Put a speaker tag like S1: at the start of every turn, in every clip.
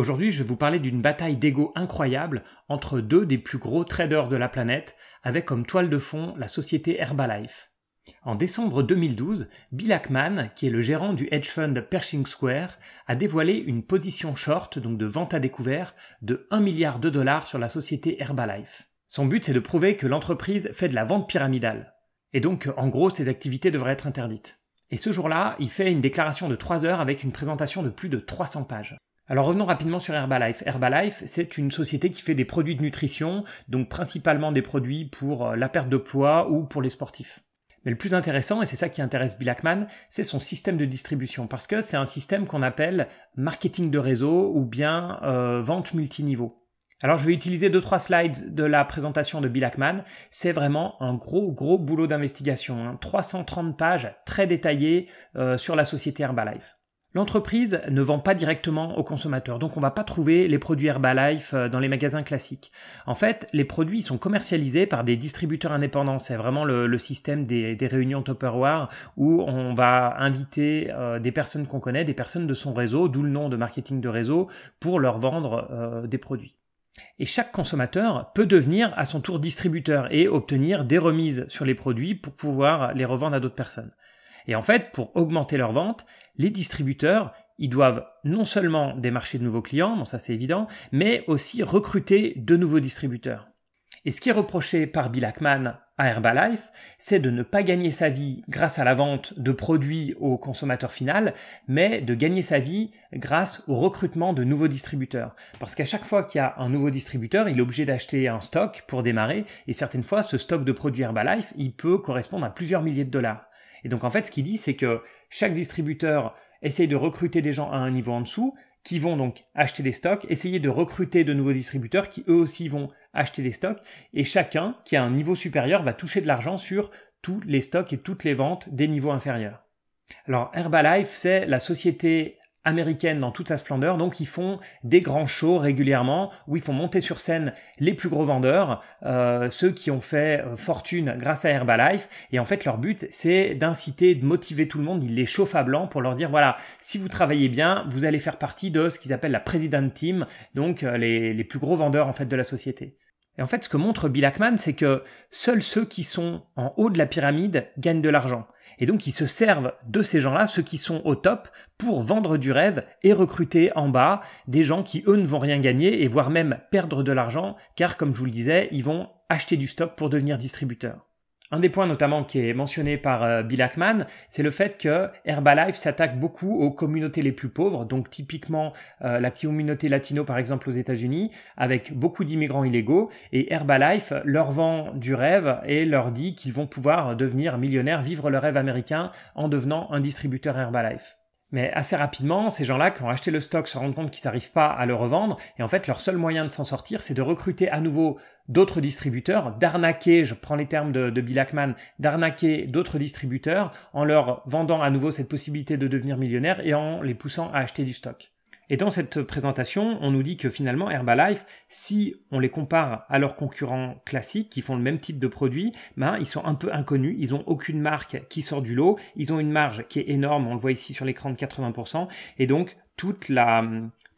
S1: Aujourd'hui, je vais vous parler d'une bataille d'ego incroyable entre deux des plus gros traders de la planète, avec comme toile de fond la société Herbalife. En décembre 2012, Bill Ackman, qui est le gérant du hedge fund Pershing Square, a dévoilé une position short, donc de vente à découvert, de 1 milliard de dollars sur la société Herbalife. Son but, c'est de prouver que l'entreprise fait de la vente pyramidale. Et donc, en gros, ses activités devraient être interdites. Et ce jour-là, il fait une déclaration de 3 heures avec une présentation de plus de 300 pages. Alors revenons rapidement sur Herbalife. Herbalife, c'est une société qui fait des produits de nutrition, donc principalement des produits pour euh, la perte de poids ou pour les sportifs. Mais le plus intéressant, et c'est ça qui intéresse Bill Ackman, c'est son système de distribution, parce que c'est un système qu'on appelle marketing de réseau ou bien euh, vente multiniveau. Alors je vais utiliser deux, trois slides de la présentation de Bill Ackman. C'est vraiment un gros gros boulot d'investigation. 330 hein. pages très détaillées euh, sur la société Herbalife. L'entreprise ne vend pas directement aux consommateurs, donc on va pas trouver les produits Herbalife euh, dans les magasins classiques. En fait, les produits sont commercialisés par des distributeurs indépendants. C'est vraiment le, système des, réunions Tupperware où on va inviter euh, des personnes qu'on connaît, des personnes de son réseau, d'où le nom de marketing de réseau, pour leur vendre euh, des produits. Et chaque consommateur peut devenir à son tour distributeur et obtenir des remises sur les produits pour pouvoir les revendre à d'autres personnes. Et en fait, pour augmenter leurs ventes, les distributeurs, ils doivent non seulement démarcher de nouveaux clients, bon ça c'est évident, mais aussi recruter de nouveaux distributeurs. Et ce qui est reproché par Bill Ackman à Herbalife, c'est de ne pas gagner sa vie grâce à la vente de produits au consommateur final, mais de gagner sa vie grâce au recrutement de nouveaux distributeurs. Parce qu'à chaque fois qu'il y a un nouveau distributeur, il est obligé d'acheter un stock pour démarrer, et certaines fois, ce stock de produits Herbalife, il peut correspondre à plusieurs milliers de dollars. Et donc en fait, ce qu'il dit, c'est que chaque distributeur essaye de recruter des gens à un niveau en dessous, qui vont donc acheter des stocks, essayer de recruter de nouveaux distributeurs qui eux aussi vont acheter des stocks, et chacun qui a un niveau supérieur va toucher de l'argent sur tous les stocks et toutes les ventes des niveaux inférieurs. Alors Herbalife, c'est la société américaine dans toute sa splendeur. Donc ils font des grands shows régulièrement où ils font monter sur scène les plus gros vendeurs, euh, ceux qui ont fait euh, fortune grâce à Herbalife. Et en fait leur but c'est d'inciter, de motiver tout le monde. Ils les chauffent à blanc pour leur dire voilà si vous travaillez bien vous allez faire partie de ce qu'ils appellent la president team, donc euh, les, les plus gros vendeurs en fait de la société. Et en fait, ce que montre Bill Ackman, c'est que seuls ceux qui sont en haut de la pyramide gagnent de l'argent. Et donc, ils se servent de ces gens-là, ceux qui sont au top, pour vendre du rêve et recruter en bas des gens qui, eux, ne vont rien gagner et voire même perdre de l'argent, car, comme je vous le disais, ils vont acheter du stock pour devenir distributeurs. Un des points notamment qui est mentionné par euh, Bill Ackman, c'est le fait que Herbalife s'attaque beaucoup aux communautés les plus pauvres, donc typiquement euh, la communauté latino par exemple aux États-Unis, avec beaucoup d'immigrants illégaux, et Herbalife leur vend du rêve et leur dit qu'ils vont pouvoir devenir millionnaires, vivre le rêve américain en devenant un distributeur Herbalife. Mais assez rapidement, ces gens-là qui ont acheté le stock se rendent compte qu'ils n'arrivent pas à le revendre, et en fait leur seul moyen de s'en sortir, c'est de recruter à nouveau d'autres distributeurs, d'arnaquer, je prends les termes de, Bill Ackman, d'arnaquer d'autres distributeurs en leur vendant à nouveau cette possibilité de devenir millionnaire et en les poussant à acheter du stock. Et dans cette présentation, on nous dit que finalement Herbalife, si on les compare à leurs concurrents classiques qui font le même type de produit, ben, ils sont un peu inconnus, ils n'ont aucune marque qui sort du lot, ils ont une marge qui est énorme, on le voit ici sur l'écran de 80%, et donc toute la,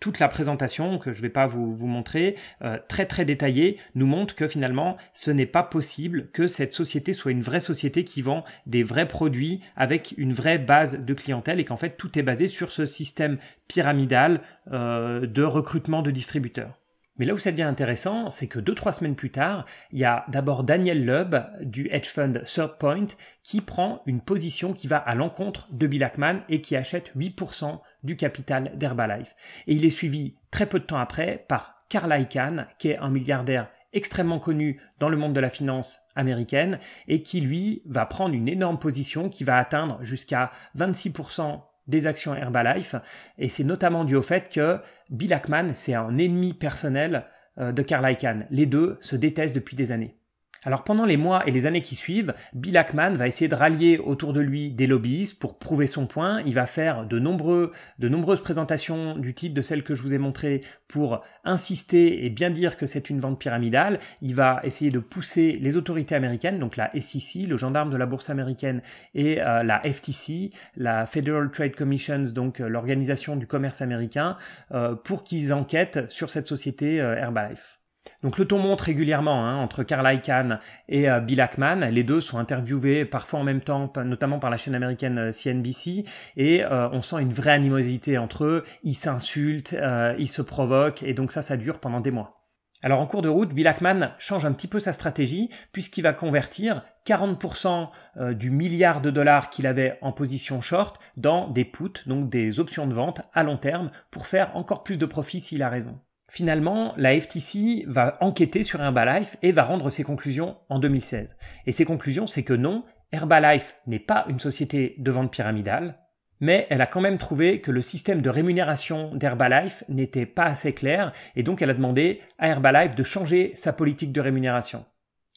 S1: toute la présentation que je ne vais pas vous, vous montrer, euh, très très détaillée, nous montre que finalement ce n'est pas possible que cette société soit une vraie société qui vend des vrais produits avec une vraie base de clientèle et qu'en fait tout est basé sur ce système pyramidal euh, de recrutement de distributeurs. Mais là où ça devient intéressant, c'est que deux, trois semaines plus tard, il y a d'abord Daniel Lubb du hedge fund Third Point qui prend une position qui va à l'encontre de Bill Ackman et qui achète 8% du capital d'Herbalife. Et il est suivi très peu de temps après par Carl Icahn, qui est un milliardaire extrêmement connu dans le monde de la finance américaine et qui, lui, va prendre une énorme position qui va atteindre jusqu'à 26% des actions Herbalife, et c'est notamment dû au fait que Bill Ackman, c'est un ennemi personnel euh, de Carl Icahn. Les deux se détestent depuis des années. Alors pendant les mois et les années qui suivent, Bill Ackman va essayer de rallier autour de lui des lobbyistes pour prouver son point. Il va faire de, nombreuses présentations du type de celles que je vous ai montrées pour insister et bien dire que c'est une vente pyramidale. Il va essayer de pousser les autorités américaines, donc la SEC, le gendarme de la bourse américaine, et euh, la FTC, la Federal Trade Commission, donc euh, l'organisation du commerce américain, euh, pour qu'ils enquêtent sur cette société Herbalife. Donc le ton monte régulièrement hein, entre Carl Icahn et euh, Bill Ackman. Les deux sont interviewés parfois en même temps, notamment par la chaîne américaine CNBC, euh, et euh, on sent une vraie animosité entre eux. Ils s'insultent, ils se provoquent, et donc ça, ça dure pendant des mois. Alors en cours de route, Bill Ackman change un petit peu sa stratégie puisqu'il va convertir 40% du milliard de dollars qu'il avait en position short dans des puts, donc des options de vente à long terme, pour faire encore plus de profit s'il a raison finalement, la FTC va enquêter sur Herbalife et va rendre ses conclusions en 2016. Et ses conclusions, c'est que non, Herbalife n'est pas une société de vente pyramidale, mais elle a quand même trouvé que le système de rémunération d'Herbalife n'était pas assez clair, et donc elle a demandé à Herbalife de changer sa politique de rémunération.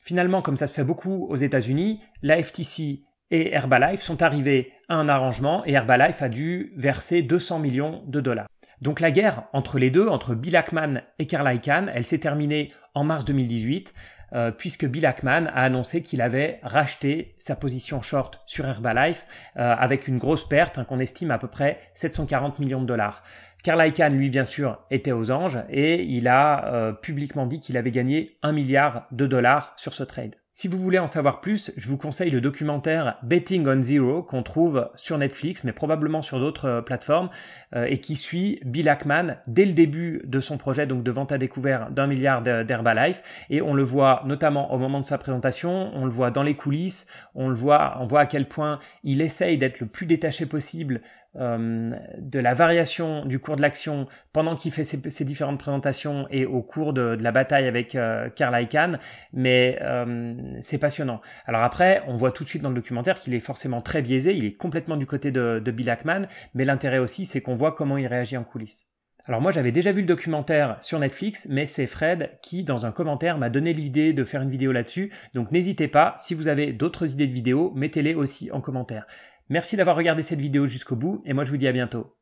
S1: Finalement, comme ça se fait beaucoup aux États-Unis, la FTC et Herbalife sont arrivés à un arrangement et Herbalife a dû verser 200 millions de dollars. Donc la guerre entre les deux, entre Bill Ackman et Carl Icahn, elle s'est terminée en mars 2018, euh, puisque Bill Ackman a annoncé qu'il avait racheté sa position short sur Herbalife euh, avec une grosse perte hein, qu'on estime à peu près 740 millions de dollars. Carl Icahn, lui, bien sûr, était aux anges et il a euh, publiquement dit qu'il avait gagné 1 milliard de dollars sur ce trade. Si vous voulez en savoir plus, je vous conseille le documentaire Betting on Zero qu'on trouve sur Netflix, mais probablement sur d'autres euh, plateformes, euh, et qui suit Bill Ackman dès le début de son projet, donc de vente à découvert d'un milliard d'Herbalife. Et on le voit notamment au moment de sa présentation, on le voit dans les coulisses, on le voit, on voit à quel point il essaye d'être le plus détaché possible euh, de la variation du cours de l'action pendant qu'il fait ses, différentes présentations et au cours de, la bataille avec Carl euh, Icahn, mais euh, c'est passionnant. Alors après, on voit tout de suite dans le documentaire qu'il est forcément très biaisé, il est complètement du côté de, Bill Ackman, mais l'intérêt aussi, c'est qu'on voit comment il réagit en coulisses. Alors moi j'avais déjà vu le documentaire sur Netflix, mais c'est Fred qui dans un commentaire m'a donné l'idée de faire une vidéo là-dessus, donc n'hésitez pas, si vous avez d'autres idées de vidéos, mettez-les aussi en commentaire. Merci d'avoir regardé cette vidéo jusqu'au bout et moi je vous dis à bientôt.